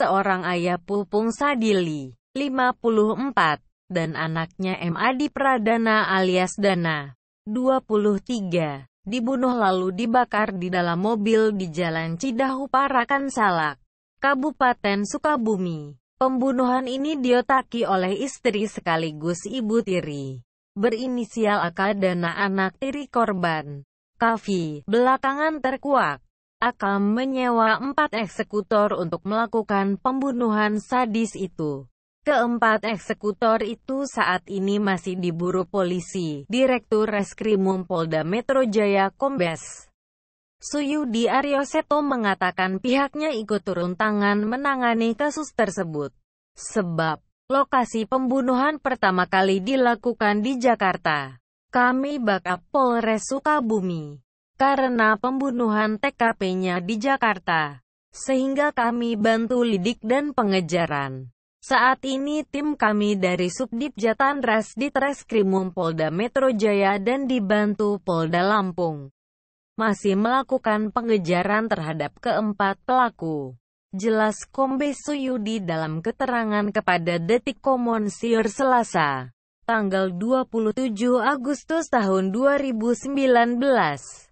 seorang ayah Pupung Sadili, 54, dan anaknya M. Adi Pradana alias Dana, 23, dibunuh lalu dibakar di dalam mobil di Jalan Cidahu Parakan Salak, Kabupaten Sukabumi. Pembunuhan ini diotaki oleh istri sekaligus ibu tiri, berinisial Akadana anak tiri korban. Kavi, belakangan terkuak akan menyewa empat eksekutor untuk melakukan pembunuhan sadis itu. Keempat eksekutor itu saat ini masih diburu polisi, Direktur Reskrimum Polda Metro Jaya Kombes. Suyudi Aryoseto mengatakan pihaknya ikut turun tangan menangani kasus tersebut. Sebab, lokasi pembunuhan pertama kali dilakukan di Jakarta. Kami Bakap Polres Sukabumi karena pembunuhan TKP-nya di Jakarta. Sehingga kami bantu lidik dan pengejaran. Saat ini tim kami dari Subdit Ras di Treskrimum Polda Metro Jaya dan dibantu Polda Lampung masih melakukan pengejaran terhadap keempat pelaku. Jelas Kombes Suyudi dalam keterangan kepada Detik Siur Selasa, tanggal 27 Agustus tahun 2019.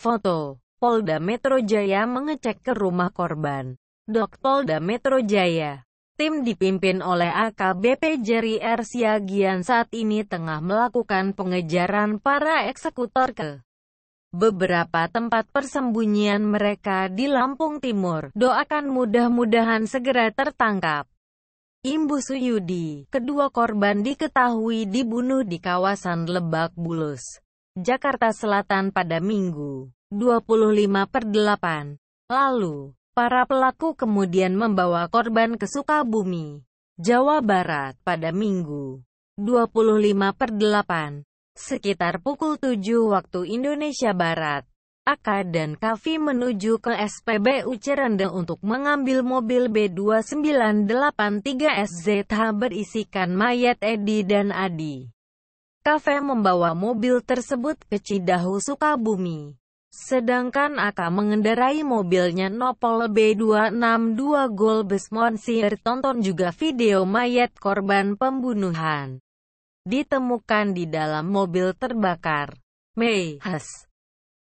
Foto, Polda Metro Jaya mengecek ke rumah korban. Dok Polda Metro Jaya, tim dipimpin oleh AKBP Jerry R. Siagian saat ini tengah melakukan pengejaran para eksekutor ke beberapa tempat persembunyian mereka di Lampung Timur. Doakan mudah-mudahan segera tertangkap. Imbu Suyudi, kedua korban diketahui dibunuh di kawasan Lebak Bulus. Jakarta Selatan pada Minggu 25 per 8. Lalu, para pelaku kemudian membawa korban ke Sukabumi, Jawa Barat pada Minggu 25 per 8. Sekitar pukul 7 waktu Indonesia Barat, Aka dan Kavi menuju ke SPBU Cirende untuk mengambil mobil B2983SZH berisikan mayat Edi dan Adi. Kafe membawa mobil tersebut ke Cidahu Sukabumi. Sedangkan Aka mengendarai mobilnya Nopol B262 Gol Besmonsir tonton juga video mayat korban pembunuhan. Ditemukan di dalam mobil terbakar. Mei, Has.